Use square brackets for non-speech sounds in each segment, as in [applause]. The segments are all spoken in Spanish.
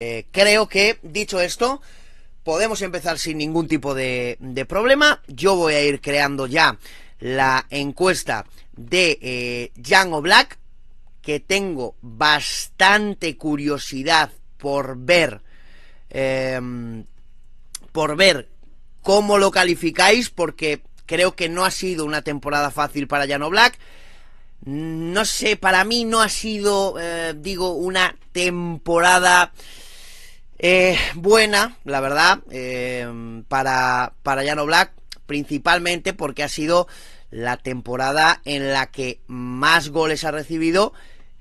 Eh, creo que, dicho esto, podemos empezar sin ningún tipo de, problema. Yo voy a ir creando ya la encuesta de eh, Jan O'Black, que tengo bastante curiosidad por ver, em, por ver cómo lo calificáis, porque creo que no ha sido una temporada fácil para Jan Black. No sé, para mí no ha sido, eh, digo, una temporada eh, buena, la verdad, eh, para, para Jan Black, principalmente porque ha sido la temporada en la que más goles ha recibido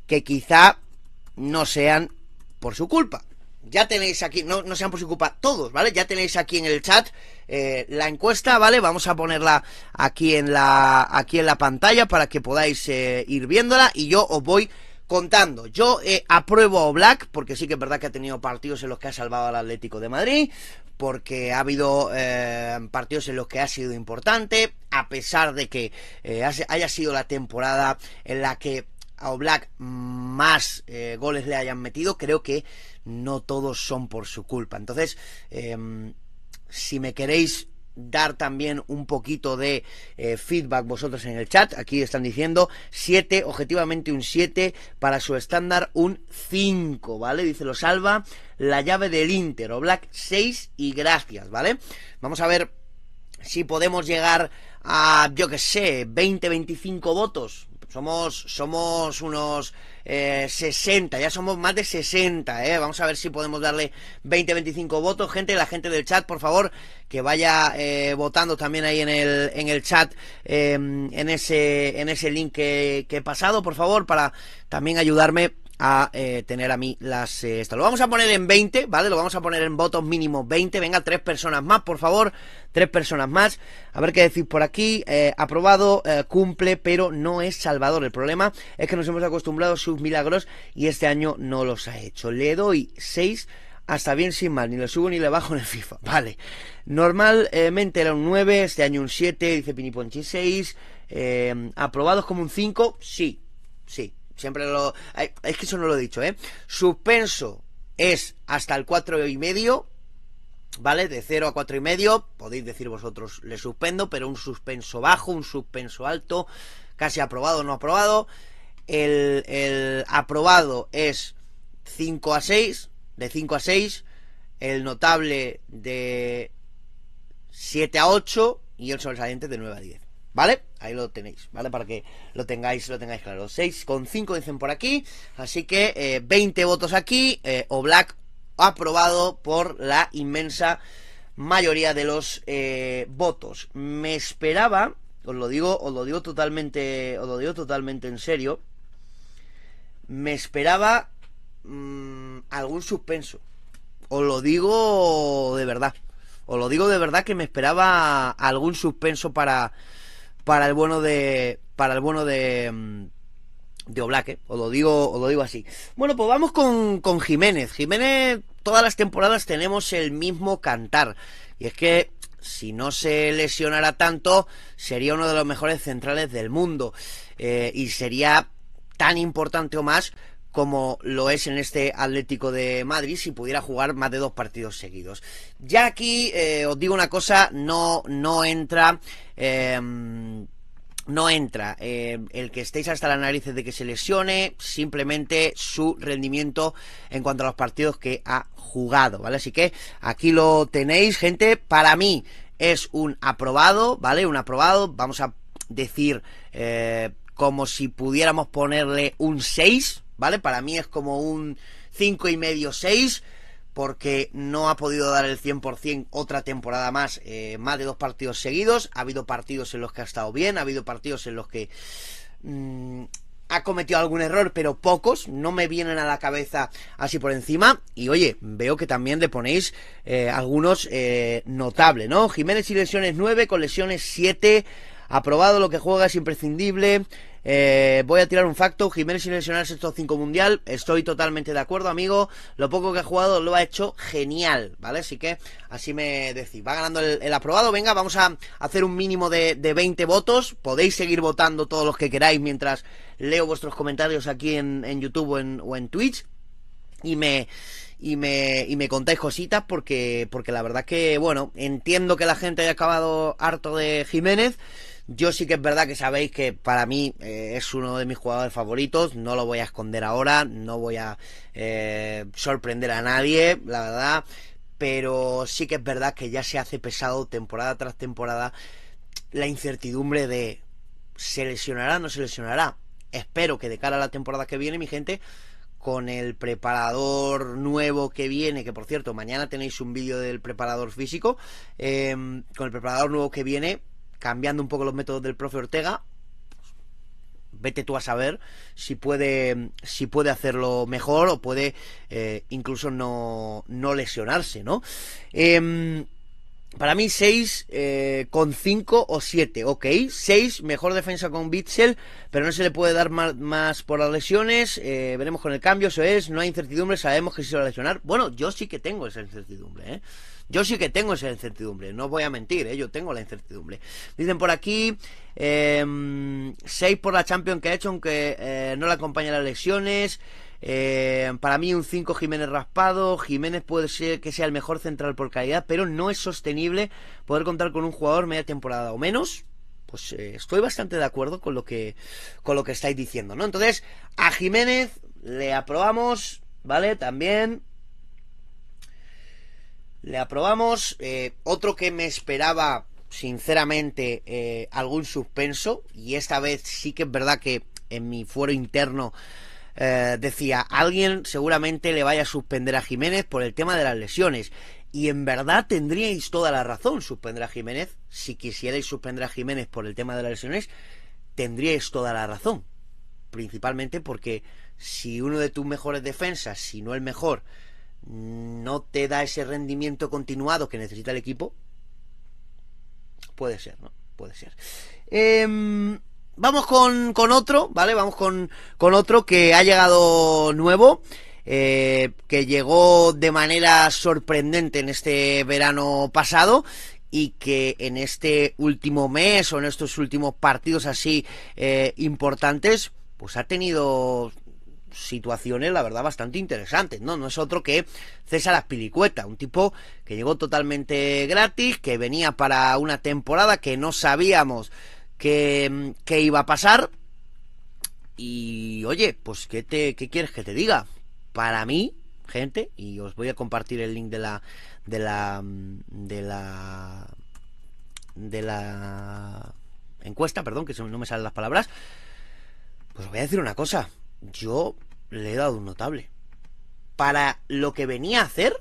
que quizá no sean por su culpa. Ya tenéis aquí, no, no sean por su culpa todos, ¿vale? Ya tenéis aquí en el chat eh, la encuesta, ¿vale? Vamos a ponerla aquí en la, aquí en la pantalla para que podáis eh, ir viéndola y yo os voy contando. Yo eh, apruebo a Oblak porque sí que es verdad que ha tenido partidos en los que ha salvado al Atlético de Madrid, porque ha habido eh, partidos en los que ha sido importante, a pesar de que eh, haya sido la temporada en la que a Oblak más goles le hayan metido, creo que no todos son por su culpa. Entonces, em, si me queréis dar también un poquito de eh, feedback vosotros en el chat. Aquí están diciendo 7, objetivamente un 7, para su estándar un 5, ¿vale? Dice lo salva la llave del Inter o Black 6 y gracias, ¿vale? Vamos a ver si podemos llegar a, yo que sé, 20, 25 votos. Somos, somos unos eh, 60, ya somos más de 60, eh. Vamos a ver si podemos darle 20, 25 votos. Gente, la gente del chat, por favor, que vaya eh, votando también ahí en el, en el chat, eh, en, ese, en ese link que, que he pasado, por favor, para también ayudarme a eh, tener a mí las eh, Lo vamos a poner en 20, ¿vale? Lo vamos a poner en votos mínimo 20. Venga, tres personas más, por favor. Tres personas más. A ver qué decir por aquí. Eh, aprobado, cumple, pero no es Salvador. El problema es que nos hemos acostumbrado a sus milagros y este año no los ha hecho. Le doy 6 hasta bien sin mal, ni le subo ni le bajo en el FIFA. [laughs] Vale. Normalmente era un 9, este año un 7, dice Piniponchi 6. aprobados como un 5, sí, sí siempre lo... Es que eso no lo he dicho, ¿eh? Suspenso es hasta el 4,5 y medio, ¿vale? De 0 a 4,5 y medio, podéis decir vosotros, le suspendo, pero un suspenso bajo, un suspenso alto, casi aprobado o no aprobado. el aprobado es 5 a 6, de 5 a 6, el notable de 7 a 8 y el sobresaliente de 9 a 10. ¿Vale? Ahí lo tenéis, ¿vale? Para que lo tengáis, lo tengáis claro. 6,5 dicen por aquí. Así que 20 eh, votos aquí. Eh, o Black aprobado por la inmensa mayoría de los eh, votos. Me esperaba, os lo digo, os lo digo totalmente, os lo digo totalmente en serio. Me esperaba mm, algún suspenso. Os lo digo de verdad. Os lo digo de verdad que me esperaba algún suspenso para para el bueno de. Para el bueno de. Mm, de Oblak, o lo digo, lo digo así. Bueno, pues vamos con, Jiménez. Jiménez, todas las temporadas tenemos el mismo cantar. Y es que si no se lesionara tanto, sería uno de los mejores centrales del mundo. Eh, y sería tan importante o más como lo es en este Atlético de Madrid si pudiera jugar más de dos partidos seguidos. Ya aquí eh, os digo una cosa, no, no entra... Em, no entra eh, el que estéis hasta las narices de que se lesione, simplemente su rendimiento en cuanto a los partidos que ha jugado, ¿vale? Así que aquí lo tenéis, gente. Para mí es un aprobado, ¿vale? Un aprobado, vamos a decir eh, como si pudiéramos ponerle un 6, ¿vale? Para mí es como un 5 y medio 6 porque no ha podido dar el 100% otra temporada más, eh, más de dos partidos seguidos, ha habido partidos en los que ha estado bien, ha habido partidos en los que mm, ha cometido algún error, pero pocos, no me vienen a la cabeza así por encima, y oye, veo que también le ponéis eh, algunos eh, notables ¿no? Jiménez y lesiones 9, con lesiones 7, aprobado lo que juega es imprescindible, eh, voy a tirar un facto. Jiménez sin el sexto 5 mundial. Estoy totalmente de acuerdo, amigo. Lo poco que ha jugado lo ha hecho genial, ¿vale? Así que así me decís. Va ganando el, aprobado. Venga, vamos a hacer un mínimo de, de 20 votos. Podéis seguir votando todos los que queráis mientras leo vuestros comentarios aquí en, en YouTube o en, o en Twitch. Y me, y me, y me contáis cositas porque, porque la verdad que, bueno, entiendo que la gente haya acabado harto de Jiménez. Yo sí que es verdad que sabéis que para mí eh, es uno de mis jugadores favoritos, no lo voy a esconder ahora, no voy a eh, sorprender a nadie, la verdad, pero sí que es verdad que ya se hace pesado temporada tras temporada la incertidumbre de se lesionará, no se lesionará. Espero que de cara a la temporada que viene, mi gente, con el preparador nuevo que viene, que por cierto, mañana tenéis un vídeo del preparador físico, eh, con el preparador nuevo que viene, cambiando un poco los métodos del profe Ortega, vete tú a saber si puede si puede hacerlo mejor o puede eh, incluso no, lesionarse no em, para mí 6 eh, con 5 o 7, ok. 6, mejor defensa con Bitzel, pero no se le puede dar más, por las lesiones. Eh, veremos con el cambio, eso es, no hay incertidumbre, sabemos que se va a lesionar. Bueno, yo sí que tengo esa incertidumbre, ¿eh? Yo sí que tengo esa incertidumbre, no voy a mentir, ¿eh? yo tengo la incertidumbre. Dicen por aquí, 6 eh, por la Champions que ha hecho, aunque no le acompañan las lesiones. Eh, para mí un 5 Jiménez raspado, Jiménez puede ser que sea el mejor central por calidad, pero no es sostenible poder contar con un jugador media temporada o menos. Pues eh, estoy bastante de acuerdo con lo que con lo que estáis diciendo, ¿no? Entonces, a Jiménez le aprobamos, ¿vale? También le aprobamos. Eh, otro que me esperaba, sinceramente, algún suspenso. Y esta vez sí que es verdad que en mi fuero interno eh, decía, alguien seguramente le vaya a suspender a Jiménez por el tema de las lesiones. Y en verdad tendríais toda la razón, suspender a Jiménez. Si quisierais suspender a Jiménez por el tema de las lesiones, tendríais toda la razón. Principalmente porque si uno de tus mejores defensas, si no el mejor, no te da ese rendimiento continuado que necesita el equipo, puede ser, ¿no? Puede ser. Eh, vamos con, con otro, ¿vale? Vamos con, con otro que ha llegado nuevo. Eh, que llegó de manera sorprendente en este verano pasado y que en este último mes o en estos últimos partidos así eh, importantes, pues ha tenido situaciones, la verdad, bastante interesantes, ¿no? No es otro que César Aspilicueta, un tipo que llegó totalmente gratis, que venía para una temporada que no sabíamos que iba a pasar. Y oye, pues ¿qué, te, ¿qué quieres que te diga? Para mí, gente, y os voy a compartir el link de la... de la... de la... de la... encuesta, perdón, que no me salen las palabras. Pues os voy a decir una cosa. Yo le he dado un notable. Para lo que venía a hacer,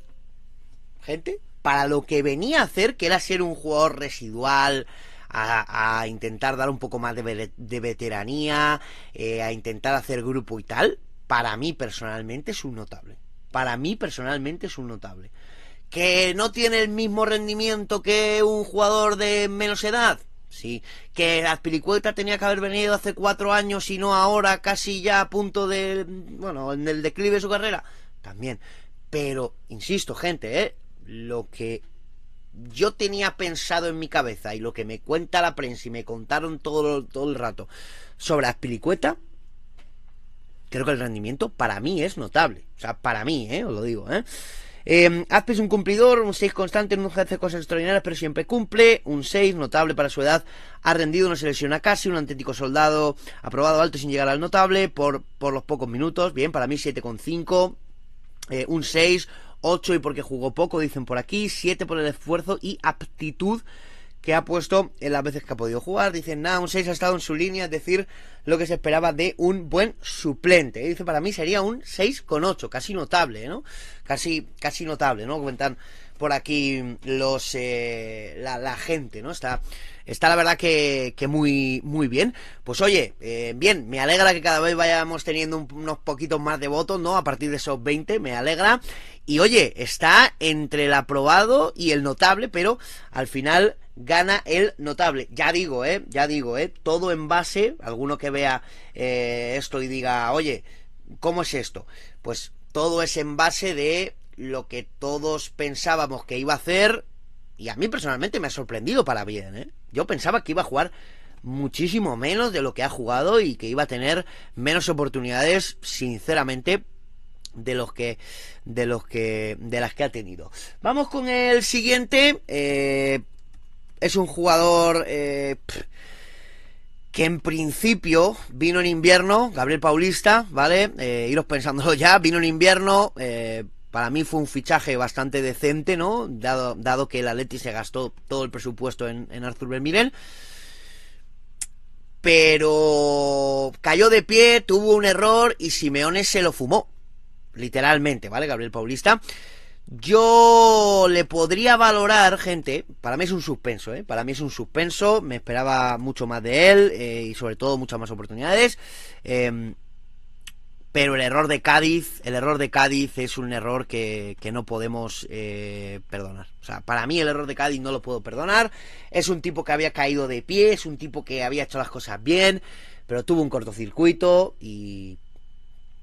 gente, para lo que venía a hacer, que era ser un jugador residual, a, intentar dar un poco más de, veteranía, eh, a intentar hacer grupo y tal, para mí personalmente es un notable. Para mí personalmente es un notable. Que no tiene el mismo rendimiento que un jugador de menos edad. Sí, que la tenía que haber venido hace cuatro años y no ahora, casi ya a punto de, bueno, en el declive de su carrera. También. Pero, insisto, gente, ¿eh? lo que yo tenía pensado en mi cabeza y lo que me cuenta la prensa y me contaron todo, todo el rato sobre las creo que el rendimiento para mí es notable. O sea, para mí, ¿eh? Os lo digo, ¿eh? eh es un cumplidor, un 6 constante, no hace cosas extraordinarias, pero siempre cumple, un 6 notable para su edad, ha rendido una selección a casi, un auténtico soldado, ha probado alto sin llegar al notable, por, por los pocos minutos, bien, para mí 7,5, eh, un 6, 8 y porque jugó poco, dicen por aquí, 7 por el esfuerzo y aptitud que ha puesto en las veces que ha podido jugar. Dicen, nada, un 6 ha estado en su línea, es decir, lo que se esperaba de un buen suplente. Dice, para mí sería un con 6,8, casi notable, ¿no? Casi, casi notable, ¿no? Comentan por aquí los eh, la, la gente, ¿no? Está está la verdad que, muy, muy bien. Pues oye, eh, bien, me alegra que cada vez vayamos teniendo unos poquitos más de votos, ¿no? A partir de esos 20, me alegra. Y oye, está entre el aprobado y el notable, pero al final gana el notable. Ya digo, ¿eh? Ya digo, ¿eh? Todo en base, alguno que vea eh, esto y diga, oye, ¿cómo es esto? Pues todo es en base de lo que todos pensábamos que iba a hacer y a mí personalmente me ha sorprendido para bien, ¿eh? Yo pensaba que iba a jugar muchísimo menos de lo que ha jugado y que iba a tener menos oportunidades, sinceramente, de los que de los que de las que ha tenido. Vamos con el siguiente. Eh, es un jugador eh, que en principio vino en invierno, Gabriel Paulista, ¿vale? Eh, iros pensándolo ya, vino en invierno, para mí fue un fichaje bastante decente, ¿no? Dado, que el Atleti se gastó todo el presupuesto en, Arthur Vermiren. Pero cayó de pie, tuvo un error y Simeones se lo fumó. Literalmente, ¿vale? Gabriel Paulista. Yo le podría valorar, gente, para mí es un suspenso, ¿eh? Para mí es un suspenso, me esperaba mucho más de él eh, y sobre todo muchas más oportunidades. Eh, pero el error de Cádiz, el error de Cádiz es un error que, no podemos eh, perdonar. O sea, para mí el error de Cádiz no lo puedo perdonar. Es un tipo que había caído de pie, es un tipo que había hecho las cosas bien, pero tuvo un cortocircuito y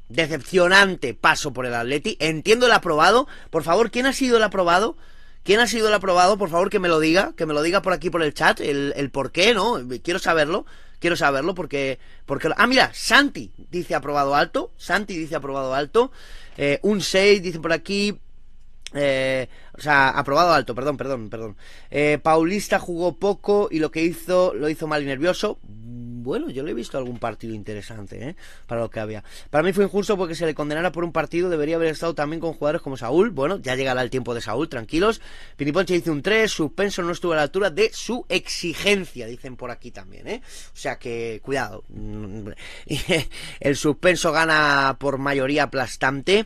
decepcionante paso por el Atleti. Entiendo el aprobado. Por favor, ¿quién ha sido el aprobado? ¿Quién ha sido el aprobado? Por favor, que me lo diga, que me lo diga por aquí por el chat, el por qué, ¿no? Quiero saberlo. Quiero saberlo porque, porque... Ah, mira, Santi dice aprobado alto. Santi dice aprobado alto. Eh, un 6 dice por aquí. Eh, o sea, aprobado alto, perdón, perdón, perdón. Eh, Paulista jugó poco y lo que hizo lo hizo mal y nervioso bueno, yo le he visto algún partido interesante, ¿eh? Para lo que había. Para mí fue injusto porque se le condenara por un partido, debería haber estado también con jugadores como Saúl. Bueno, ya llegará el tiempo de Saúl, tranquilos. Piniponche dice un 3, suspenso no estuvo a la altura de su exigencia, dicen por aquí también, ¿eh? O sea que, cuidado. [laughs] el suspenso gana por mayoría aplastante.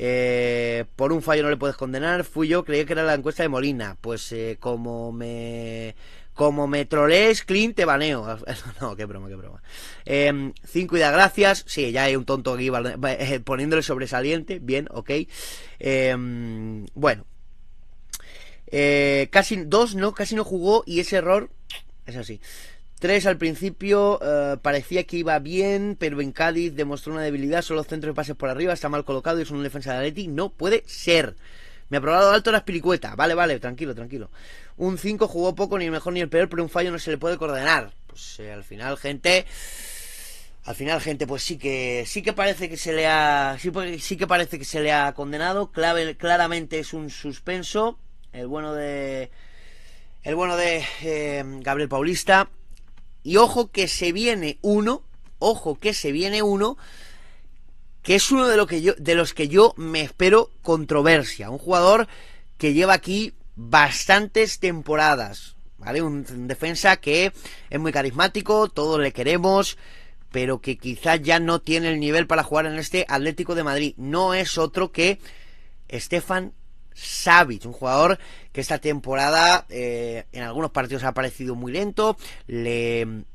Eh, por un fallo no le puedes condenar. Fui yo, creí que era la encuesta de Molina. Pues eh, como me como me trolees, Clint, te baneo. [laughs] no, qué broma, qué broma. Em, cinco y da gracias. Sí, ya hay un tonto aquí eh, poniéndole sobresaliente. Bien, ok. Em, bueno. Eh, casi dos, no, casi no jugó y ese error es así. Tres al principio eh, parecía que iba bien, pero en Cádiz demostró una debilidad. Solo centro de pases por arriba, está mal colocado y es una defensa de Atleti. No puede ser. Me ha probado alto las espiricueta... Vale, vale, tranquilo, tranquilo. Un 5 jugó poco, ni el mejor ni el peor, pero un fallo no se le puede coordenar... Pues eh, al final, gente. Al final, gente, pues sí que sí que parece que se le ha sí, pues, sí que parece que se le ha condenado. Clave, claramente es un suspenso. El bueno de el bueno de eh, Gabriel Paulista. Y ojo que se viene uno, ojo que se viene uno que es uno de, que yo, de los que yo me espero controversia. Un jugador que lleva aquí bastantes temporadas, ¿vale? Un, defensa que es muy carismático, todos le queremos, pero que quizás ya no tiene el nivel para jugar en este Atlético de Madrid. No es otro que Stefan Savic, un jugador que esta temporada eh, en algunos partidos ha parecido muy lento, le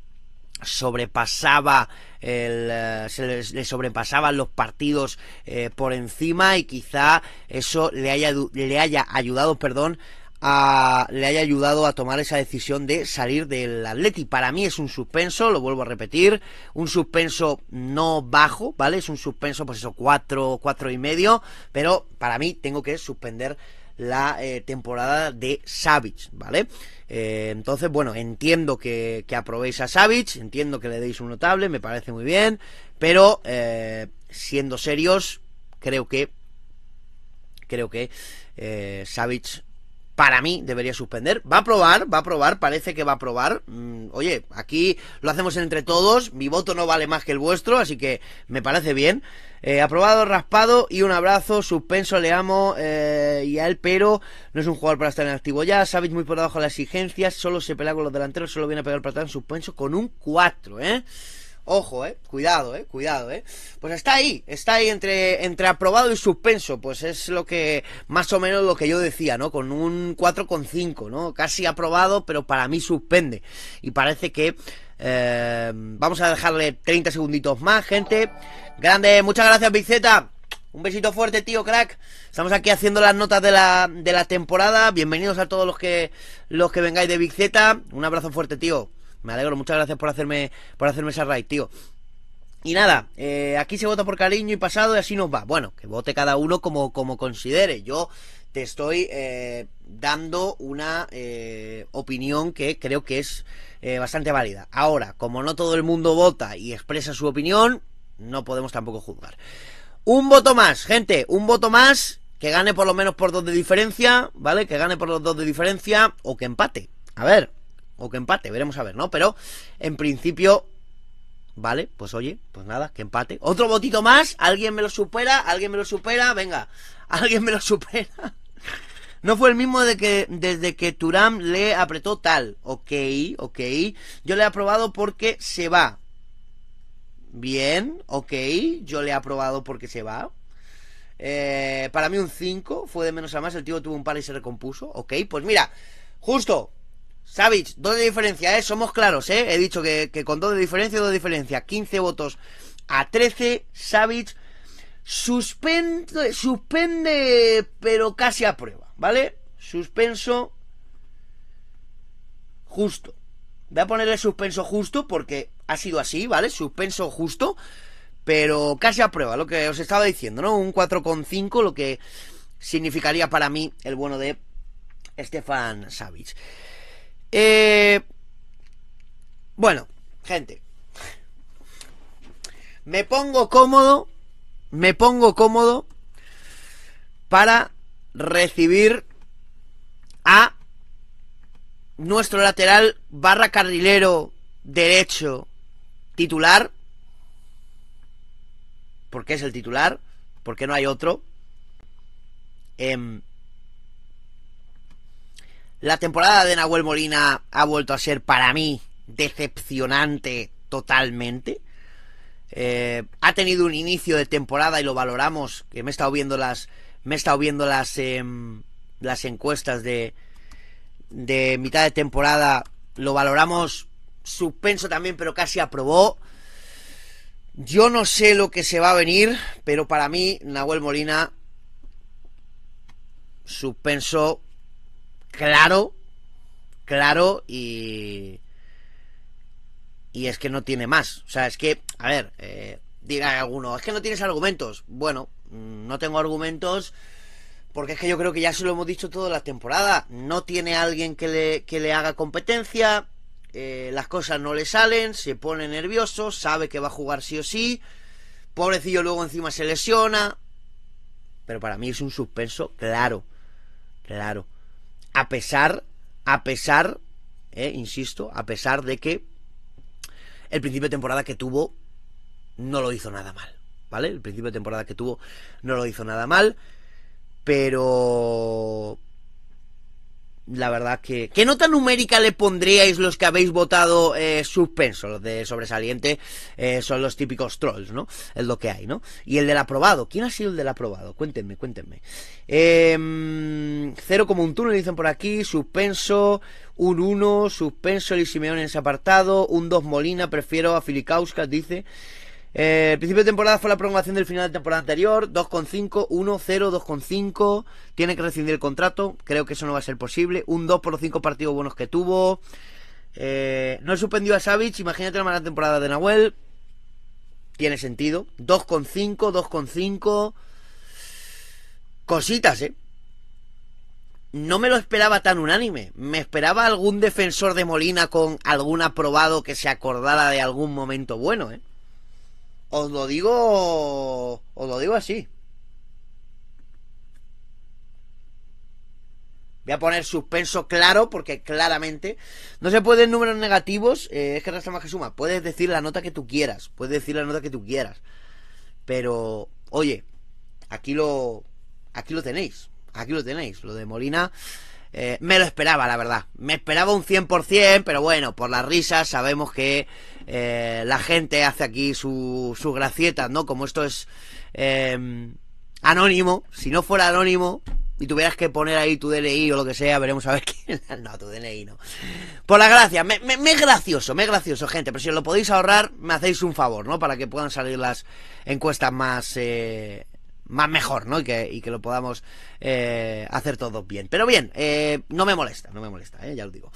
sobrepasaba el, eh, se le sobrepasaban los partidos eh, por encima y quizá eso le haya le haya ayudado perdón a, le haya ayudado a tomar esa decisión de salir del Atleti. Para mí es un suspenso, lo vuelvo a repetir, un suspenso no bajo, ¿vale? Es un suspenso, pues eso, cuatro, cuatro y medio, pero para mí tengo que suspender la eh, temporada de Savage, ¿vale? Eh, entonces, bueno, entiendo que, que, aprobéis a Savage, entiendo que le deis un notable, me parece muy bien, pero eh, siendo serios, creo que creo que Savage para mí debería suspender. Va a probar, va a probar, parece que va a probar. Mm, oye, aquí lo hacemos entre todos, mi voto no vale más que el vuestro, así que me parece bien. Eh, aprobado, raspado y un abrazo, suspenso, le amo eh, y a él, pero no es un jugador para estar en activo ya, sabéis muy por debajo de las exigencias, solo se pelea con los delanteros, solo viene a pegar para atrás en suspenso con un 4, ¿eh? Ojo, eh, cuidado, eh, cuidado, eh. Pues está ahí, está ahí entre, entre aprobado y suspenso, pues es lo que, más o menos lo que yo decía, ¿no? Con un 4,5, ¿no? Casi aprobado, pero para mí suspende. Y parece que, eh, vamos a dejarle 30 segunditos más, gente. Grande, muchas gracias, Viceta. Un besito fuerte, tío, crack. Estamos aquí haciendo las notas de la, de la temporada. Bienvenidos a todos los que, los que vengáis de Viceta, Un abrazo fuerte, tío. Me alegro, muchas gracias por hacerme, por hacerme esa raid, tío. Y nada, eh, aquí se vota por cariño y pasado y así nos va. Bueno, que vote cada uno como, como considere. Yo te estoy eh, dando una eh, opinión que creo que es bastante válida. Ahora, como no todo el mundo vota y expresa su opinión, no podemos tampoco juzgar. Un voto más, gente, un voto más que gane por lo menos por dos de diferencia, ¿vale? Que gane por los dos de diferencia o que empate. A ver, o que empate, veremos a ver, ¿no? Pero en principio, vale, pues oye, pues nada, que empate. Otro botito más, alguien me lo supera, alguien me lo supera, venga, [laughs] alguien me lo supera. [laughs] No fue el mismo de que, desde que Turam le apretó tal. Ok, ok. Yo le he aprobado porque se va. Bien, ok. Yo le he aprobado porque se va. Eh, para mí un 5. Fue de menos a más. El tío tuvo un par y se recompuso. Ok, pues mira. Justo. Savage, dos de diferencia, ¿eh? Somos claros, ¿eh? He dicho que, con dos de diferencia, dos de diferencia. 15 votos a 13. Savage suspende, suspende, pero casi a prueba, ¿vale? Suspenso justo. Voy a ponerle suspenso justo porque ha sido así, ¿vale? Suspenso justo, pero casi a prueba, lo que os estaba diciendo, ¿no? Un 4,5, lo que significaría para mí el bueno de Stefan Savage. Eh, bueno, gente. Me pongo cómodo. Me pongo cómodo para recibir a nuestro lateral barra carrilero derecho titular. Porque es el titular, porque no hay otro. Em, la temporada de Nahuel Molina ha vuelto a ser para mí decepcionante totalmente. Eh, ha tenido un inicio de temporada y lo valoramos. Que me he estado viendo las. Me estado viendo las. Em, las encuestas de. De mitad de temporada. Lo valoramos. Suspenso también, pero casi aprobó. Yo no sé lo que se va a venir, pero para mí, Nahuel Molina. Suspenso claro, claro y... Y es que no tiene más. O sea, es que, a ver, eh, dirá alguno, es que no tienes argumentos. Bueno, mm, no tengo argumentos porque es que yo creo que ya se lo hemos dicho toda la temporada. No tiene alguien que le, que le haga competencia, eh, las cosas no le salen, se pone nervioso, sabe que va a jugar sí o sí. Pobrecillo luego encima se lesiona. Pero para mí es un suspenso, claro, claro a pesar, a pesar, eh, insisto, a pesar de que el principio de temporada que tuvo no lo hizo nada mal, ¿vale? El principio de temporada que tuvo no lo hizo nada mal, pero la verdad que... ¿Qué nota numérica le pondríais los que habéis votado eh, suspenso? Los de sobresaliente eh, son los típicos trolls, ¿no? Es lo que hay, ¿no? Y el del aprobado. ¿Quién ha sido el del aprobado? Cuéntenme, cuéntenme. Em, cero como un túnel, dicen por aquí. Suspenso. Un uno. suspenso y Simeón en ese apartado. Un dos Molina, prefiero a Filikauska dice. Eh, el principio de temporada fue la programación del final de temporada anterior, 2,5, 1-0, 2,5, tiene que rescindir el contrato, creo que eso no va a ser posible, un 2 por los 5 partidos buenos que tuvo, No eh, no suspendió a Savic, imagínate la mala temporada de Nahuel, tiene sentido, 2,5, 2,5, cositas, ¿eh? no me lo esperaba tan unánime. Me esperaba algún defensor de Molina con algún aprobado que se acordara de algún momento bueno, ¿eh? Os lo digo. Os lo digo así. Voy a poner suspenso claro, porque claramente no se pueden números negativos. Eh, es que resta más que suma. Puedes decir la nota que tú quieras. Puedes decir la nota que tú quieras. Pero, oye, aquí lo. Aquí lo tenéis. Aquí lo tenéis. Lo de Molina. Eh, me lo esperaba, la verdad. Me esperaba un 100%, pero bueno, por las risas sabemos que eh, la gente hace aquí sus su gracietas, ¿no? Como esto es em, anónimo, si no fuera anónimo y tuvieras que poner ahí tu DNI o lo que sea, veremos a ver [laughs] quién... no, tu DNI no. Por la gracia, me, me, es gracioso, me es gracioso, gente, pero si os lo podéis ahorrar, me hacéis un favor, ¿no? Para que puedan salir las encuestas más... Eh, más mejor, ¿no? Y que, lo podamos eh, hacer todo bien. Pero bien, eh, no me molesta, no me molesta, eh, ya lo digo.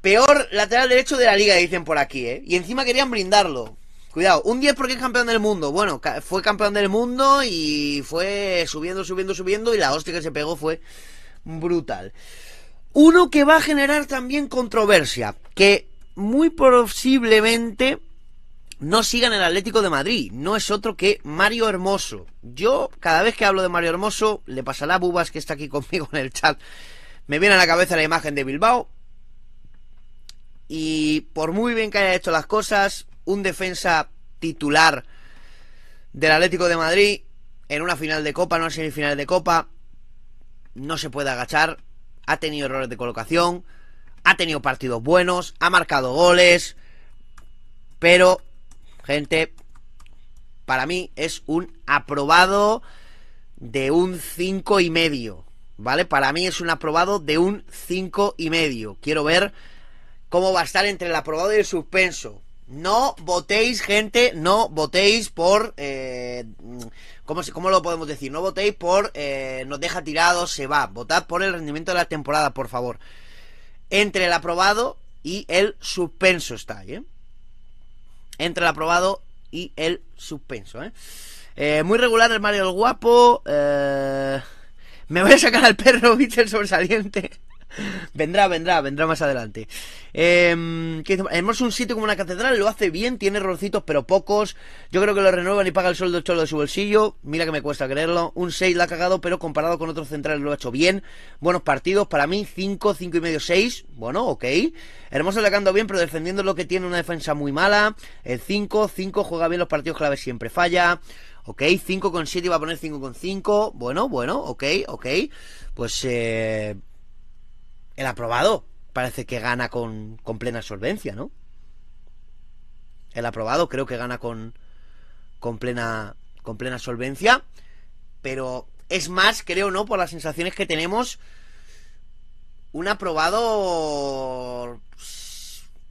Peor lateral derecho de la liga, dicen por aquí, ¿eh? Y encima querían brindarlo. Cuidado, un 10 porque es campeón del mundo. Bueno, fue campeón del mundo y fue subiendo, subiendo, subiendo y la hostia que se pegó fue brutal. Uno que va a generar también controversia, que muy posiblemente no sigan el Atlético de Madrid, no es otro que Mario Hermoso. Yo, cada vez que hablo de Mario Hermoso, le pasará a Bubas que está aquí conmigo en el chat. Me viene a la cabeza la imagen de Bilbao. Y por muy bien que haya hecho las cosas, un defensa titular del Atlético de Madrid en una final de Copa, no en una final de Copa, no se puede agachar. Ha tenido errores de colocación, ha tenido partidos buenos, ha marcado goles, pero Gente, para mí es un aprobado de un cinco y medio, ¿vale? Para mí es un aprobado de un cinco y medio. Quiero ver cómo va a estar entre el aprobado y el suspenso. No votéis, gente, no votéis por... Eh, ¿cómo, lo podemos decir? No votéis por... Eh, nos deja tirados, se va. Votad por el rendimiento de la temporada, por favor. Entre el aprobado y el suspenso está ¿eh? entre el aprobado y el suspenso. ¿eh? Eh, muy regular el Mario el Guapo. Eh, me voy a sacar al perro, viste [laughs] el sobresaliente. [laughs] vendrá, vendrá, vendrá más adelante. Eh, em, Hermoso un sitio como una catedral, lo hace bien, tiene errorcitos, pero pocos. Yo creo que lo renuevan y paga el sueldo cholo de su bolsillo. Mira que me cuesta creerlo. Un 6 la ha cagado, pero comparado con otros centrales lo ha hecho bien. Buenos partidos, para mí 5, 5 y medio, 6. Bueno, ok. Hermoso atacando bien, pero defendiendo lo que tiene una defensa muy mala. El 5, 5 juega bien los partidos clave, siempre falla. Ok, 5 con 7 iba a poner 5 con 5. Bueno, bueno, ok, ok. Pues eh, el aprobado parece que gana con, plena solvencia, ¿no? El aprobado creo que gana con, con, plena, con plena solvencia, pero es más, creo, ¿no? Por las sensaciones que tenemos, un aprobado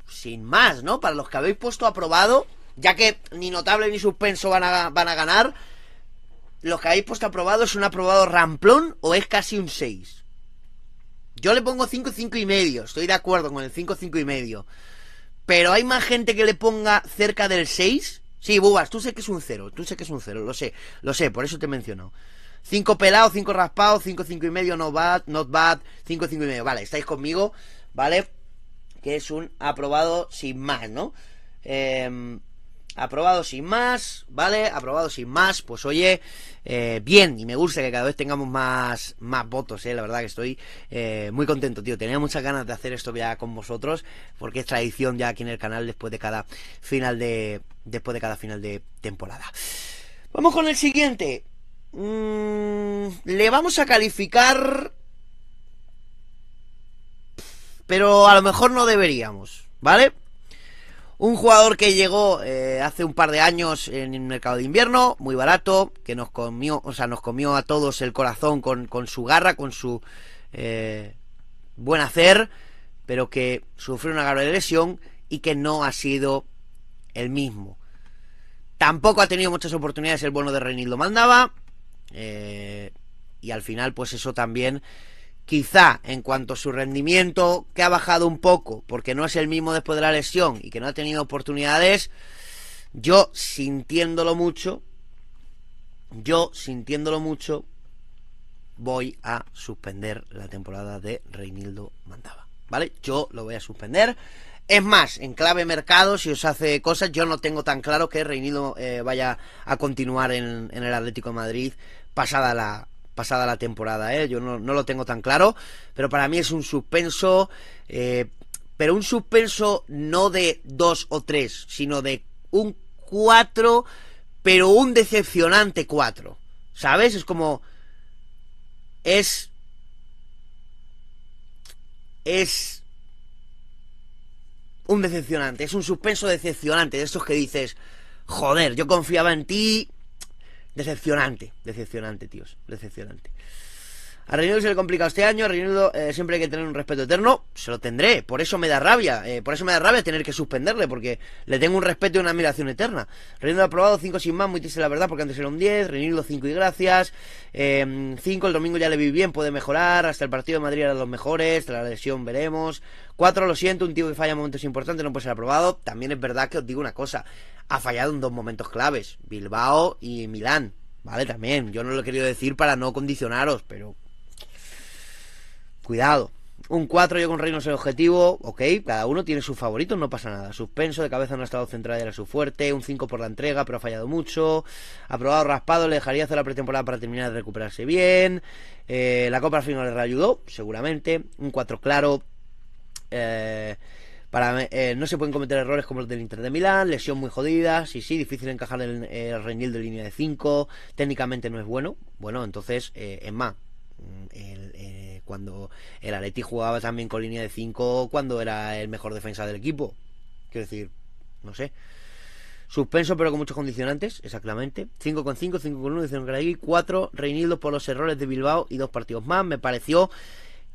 sin más, ¿no? Para los que habéis puesto aprobado, ya que ni notable ni suspenso van a, van a ganar, los que habéis puesto aprobado es un aprobado ramplón o es casi un 6. Yo le pongo 5, 5 y medio. Estoy de acuerdo con el 5, 5 y medio. Pero hay más gente que le ponga cerca del 6. Sí, Bubas, tú sé que es un 0. Tú sé que es un 0. Lo sé, lo sé, por eso te menciono. 5 pelados, 5 raspados, 5, 5 y medio, no bad, not bad, 5, 5 y medio. Vale, estáis conmigo, ¿vale? Que es un aprobado sin más, ¿no? Eh, Aprobado sin más, ¿vale? Aprobado sin más, pues oye, eh, bien, y me gusta que cada vez tengamos más, más votos, ¿eh? La verdad que estoy eh, muy contento, tío. Tenía muchas ganas de hacer esto ya con vosotros, porque es tradición ya aquí en el canal después de cada final de, después de cada final de temporada. Vamos con el siguiente. Mm, le vamos a calificar, pero a lo mejor no deberíamos, ¿vale? Un jugador que llegó eh, hace un par de años en el mercado de invierno, muy barato, que nos comió, o sea, nos comió a todos el corazón con, su garra, con su eh, buen hacer, pero que sufrió una grave lesión y que no ha sido el mismo. Tampoco ha tenido muchas oportunidades el bono de lo Mandaba. Eh, y al final, pues eso también quizá en cuanto a su rendimiento, que ha bajado un poco, porque no es el mismo después de la lesión y que no ha tenido oportunidades, yo sintiéndolo mucho, yo sintiéndolo mucho, voy a suspender la temporada de Reinildo Mandaba. ¿Vale? Yo lo voy a suspender. Es más, en clave mercado, si os hace cosas, yo no tengo tan claro que Reinildo eh, vaya a continuar en el Atlético de Madrid pasada la, pasada la temporada. ¿eh? Yo no, no, lo tengo tan claro, pero para mí es un suspenso, eh, pero un suspenso no de dos o tres, sino de un cuatro, pero un decepcionante cuatro. ¿Sabes? Es como... Es... Es... Un decepcionante, es un suspenso decepcionante de estos que dices, joder, yo confiaba en ti, Decepcionante, decepcionante, tíos, decepcionante. A Unido se le complica este año, a eh, siempre hay que tener un respeto eterno, se lo tendré, por eso me da rabia, eh, por eso me da rabia tener que suspenderle, porque le tengo un respeto y una admiración eterna. Unido ha aprobado 5 sin más, muy triste la verdad, porque antes era un 10, Unido 5 y gracias, 5 em, el domingo ya le vi bien, puede mejorar, hasta el partido de Madrid era de los mejores, tras la lesión veremos, 4 lo siento, un tío que falla en momentos importantes no puede ser aprobado, también es verdad que os digo una cosa, ha fallado en dos momentos claves, Bilbao y Milán. Vale, también. Yo no lo he querido decir para no condicionaros, pero cuidado. Un 4 yo con Reynos el objetivo, ok, cada uno tiene su favorito no pasa nada. Suspenso, de cabeza no ha estado central, era su fuerte. Un 5 por la entrega, pero ha fallado mucho. Aprobado raspado, le dejaría hacer la pretemporada para terminar de recuperarse bien. Eh, la Copa al final le ayudó, seguramente. Un 4 claro. Eh, para, eh, no se pueden cometer errores como los del Inter de Milán, lesión muy jodida, sí, sí, difícil encajar el, el de línea de 5, técnicamente no es bueno. Bueno, entonces, es más, el cuando el Atleti jugaba también con línea de 5, cuando era el mejor defensa del equipo. Quiero decir, no sé. Suspenso, pero con muchos condicionantes, exactamente. 5 con 5, 5 con 1, dicen ahí 4 Reinildo por los errores de Bilbao y dos partidos más. Me pareció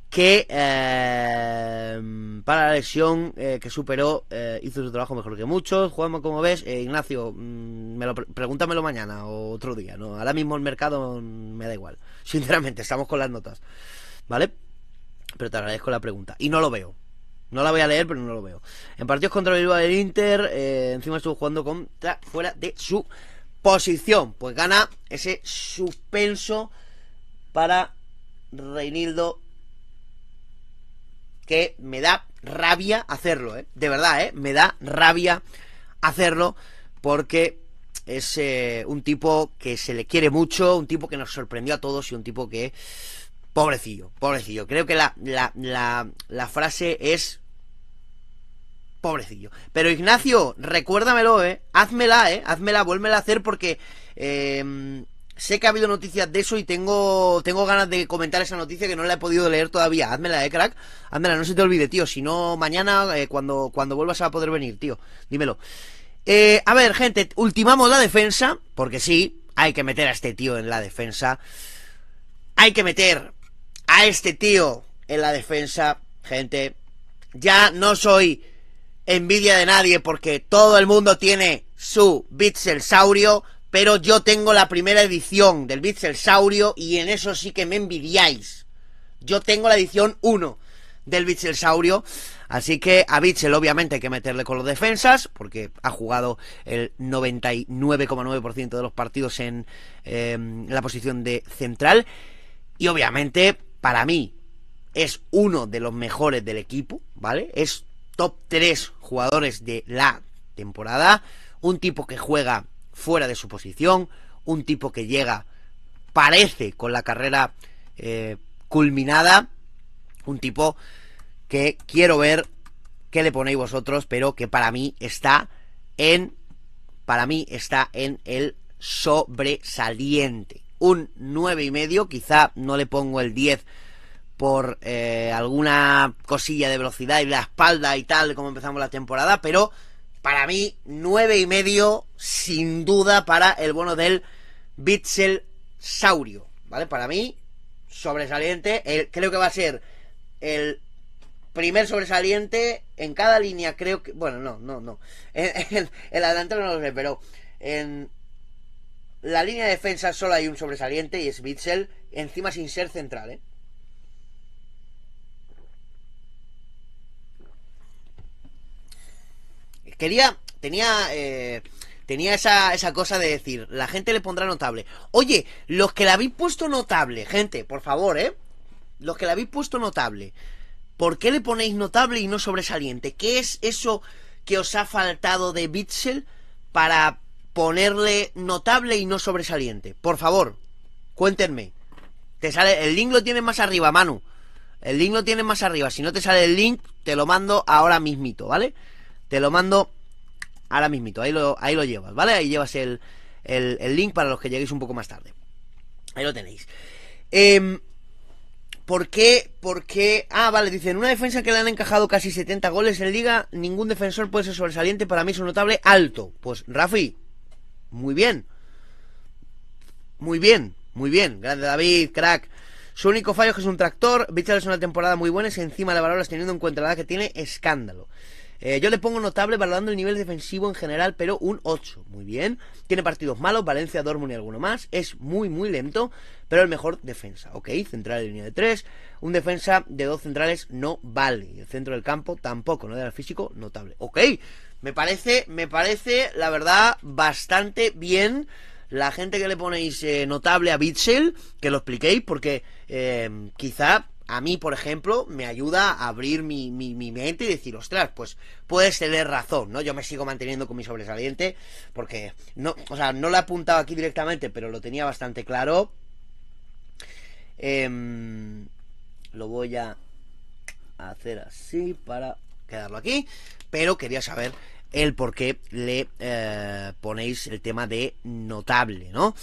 que eh, para la lesión eh, que superó eh, hizo su trabajo mejor que muchos. Jugamos como ves, Ignacio, mm, me lo pregúntamelo mañana o otro día. ¿no? Ahora mismo el mercado mm, me da igual. Sinceramente, estamos con las notas. ¿vale? Pero te agradezco la pregunta. Y no lo veo. No la voy a leer, pero no lo veo. En partidos contra el del Inter, eh, encima estuvo jugando contra fuera de su posición. Pues gana ese suspenso para Reinildo. Que me da rabia hacerlo, ¿eh? De verdad, ¿eh? Me da rabia hacerlo porque es eh, un tipo que se le quiere mucho, un tipo que nos sorprendió a todos y un tipo que Pobrecillo, pobrecillo. Creo que la, la, la, frase es pobrecillo. Pero Ignacio, recuérdamelo, ¿eh? Házmela, ¿eh? Házmela, vuélmela a hacer porque em, sé que ha habido noticias de eso y tengo, tengo ganas de comentar esa noticia que no la he podido leer todavía. Hazmela, ¿eh, crack? Házmela, no se te olvide, tío. Si no, mañana, eh, cuando, cuando vuelvas a poder venir, tío. Dímelo. Eh, a ver, gente, ultimamos la defensa, porque sí, hay que meter a este tío en la defensa. Hay que meter a este tío en la defensa, gente. Ya no soy envidia de nadie porque todo el mundo tiene su Saurio, pero yo tengo la primera edición del Saurio y en eso sí que me envidiáis. Yo tengo la edición 1 del Saurio, así que a Bitzel obviamente hay que meterle con los defensas, porque ha jugado el 99,9% de los partidos en em, la posición de central. Y obviamente para mí es uno de los mejores del equipo, ¿vale? Es top 3 jugadores de la temporada, un tipo que juega fuera de su posición, un tipo que llega, parece, con la carrera eh, culminada, un tipo que quiero ver qué le ponéis vosotros, pero que para mí está en, para mí está en el sobresaliente un medio Quizá no le pongo el 10 por eh, alguna cosilla de velocidad y la espalda y tal, como empezamos la temporada, pero para mí, y medio sin duda para el bono del Bitzel Saurio, ¿vale? Para mí, sobresaliente, creo que va a ser el primer sobresaliente en cada línea, creo que, bueno, no, no, no, [laughs] El el, no lo sé, pero en la línea de defensa solo hay un sobresaliente y es Bitzel, encima sin ser central, ¿eh? Quería, tenía, eh, tenía esa, esa cosa de decir, la gente le pondrá notable. Oye, los que la habéis puesto notable, gente, por favor, ¿eh? Los que la habéis puesto notable, ¿por qué le ponéis notable y no sobresaliente? ¿Qué es eso que os ha faltado de Bitzel para ponerle notable y no sobresaliente. Por favor, cuéntenme. Te sale, el link lo tienes más arriba, Manu. El link lo tienes más arriba. Si no te sale el link, te lo mando ahora mismito, ¿vale? Te lo mando ahora mismito. Ahí lo, ahí lo llevas, ¿vale? Ahí llevas el, el, link para los que lleguéis un poco más tarde. Ahí lo tenéis. Em, ¿Por qué? ¿Por qué? Ah, vale, dicen, una defensa que le han encajado casi 70 goles en liga, ningún defensor puede ser sobresaliente, para mí es un notable alto. Pues, Rafi, muy bien. Muy bien, muy bien. Grande David, crack. Su único fallo es que es un tractor. bichar es una temporada muy buena y encima la valoras teniendo en cuenta la edad que tiene, escándalo. Eh, yo le pongo notable valorando el nivel defensivo en general, pero un 8. Muy bien. Tiene partidos malos, Valencia, Dortmund y alguno más. Es muy, muy lento, pero el mejor defensa. Ok, central de línea de 3. Un defensa de dos centrales no vale. El centro del campo tampoco, no era físico, notable. Ok, me parece, me parece, la verdad, bastante bien la gente que le ponéis eh, notable a Bitshell, que lo expliquéis, porque eh, quizá a mí, por ejemplo, me ayuda a abrir mi, mi, mente y decir, ostras, pues puedes tener razón, ¿no? Yo me sigo manteniendo con mi sobresaliente, porque no, o sea, no lo he apuntado aquí directamente, pero lo tenía bastante claro. Em, lo voy a hacer así para quedarlo aquí, pero quería saber el por qué le eh, ponéis el tema de notable, ¿no?